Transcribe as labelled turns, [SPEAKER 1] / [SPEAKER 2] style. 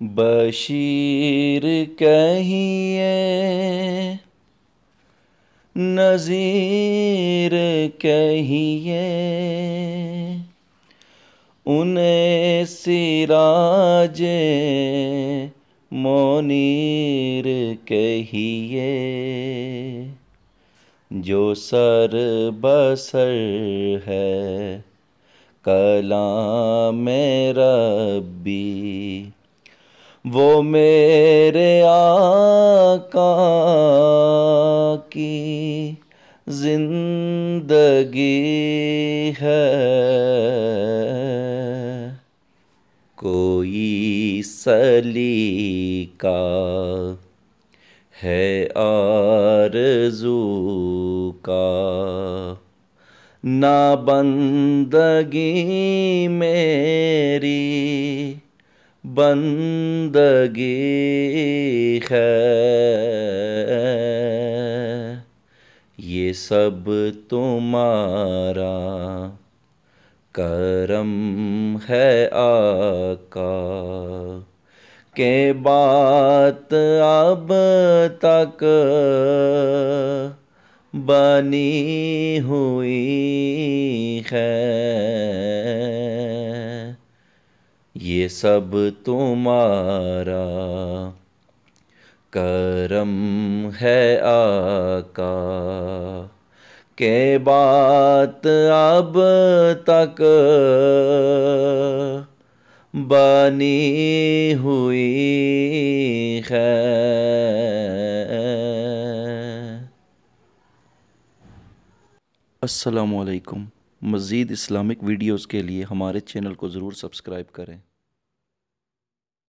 [SPEAKER 1] بشیر کہیے نظیر کہیے انہیں سراج مونیر کہیے جو سر بسر ہے کلام ربی وہ میرے آقا کی زندگی ہے کوئی سلی کا ہے آرزو کا کا بندگی میری بندگی ہے یہ سب تمہارا کرم ہے آقا کے بات اب تک بنی ہوئی ہے یہ سب تمہارا کرم ہے آقا کے بات اب تک بنی ہوئی ہے السلام علیکم مزید اسلامک ویڈیوز کے لیے ہمارے چینل کو ضرور سبسکرائب کریں